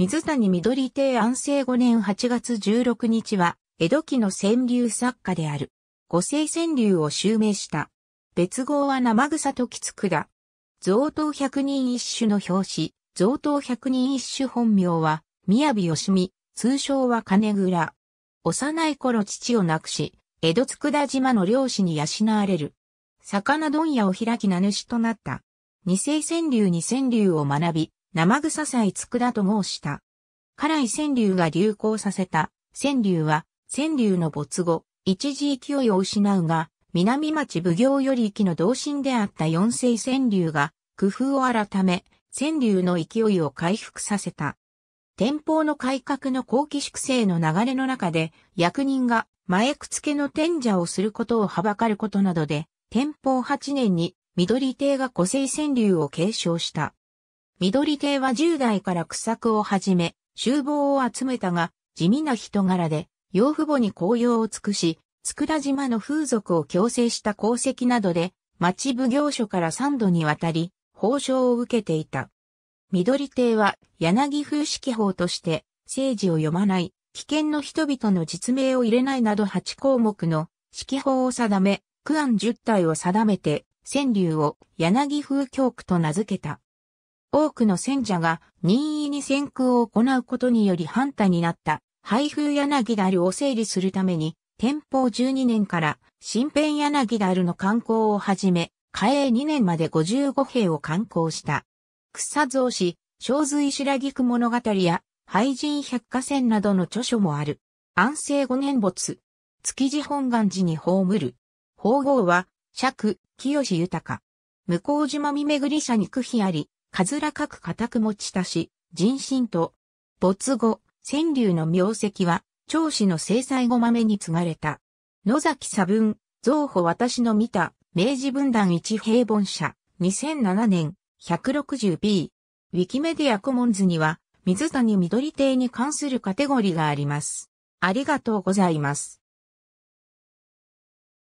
水谷緑亭安政5年8月16日は、江戸期の川柳作家である。五星川柳を襲名した。別号は生草ときつくだ。贈答百人一首の表紙、贈答百人一首本名は、宮城吉美、通称は金倉。幼い頃父を亡くし、江戸佃島の漁師に養われる。魚問屋を開き名主となった。二世川柳に川柳を学び、生臭祭佃と申した。辛い川柳が流行させた、川柳は、川柳の没後、一時勢いを失うが、南町奉行より行きの同心であった四世川柳が、工夫を改め、川柳の勢いを回復させた。天保の改革の後期粛清の流れの中で、役人が前くつけの天者をすることをはばかることなどで、天保8年に緑帝が古生川柳を継承した。緑邸は10代から苦作を始め、厨房を集めたが、地味な人柄で、養父母に紅葉を尽くし、佃島の風俗を強制した功績などで、町奉行所から3度にわたり、報奨を受けていた。緑邸は、柳風式法として、政治を読まない、危険の人々の実名を入れないなど8項目の、式法を定め、区案10体を定めて、川柳を柳風教区と名付けた。多くの戦者が任意に戦空を行うことにより反対になった配風柳ダルを整理するために、天保12年から新編柳ダルの観光を始め、嘉永2年まで55兵を観光した。草造氏、小髄白菊物語や、廃人百科船などの著書もある。安政5年没。築地本願寺に葬る。法号は、釈、清豊。向島見巡り者に区比あり、かずらかく固く持ちたし、人心と、没後、川柳の名跡は、長子の制裁後豆に継がれた。野崎差分、造保私の見た、明治文壇一平凡社、2007年、160B。ウィキメディアコモンズには、水谷緑亭に関するカテゴリーがあります。ありがとうございます。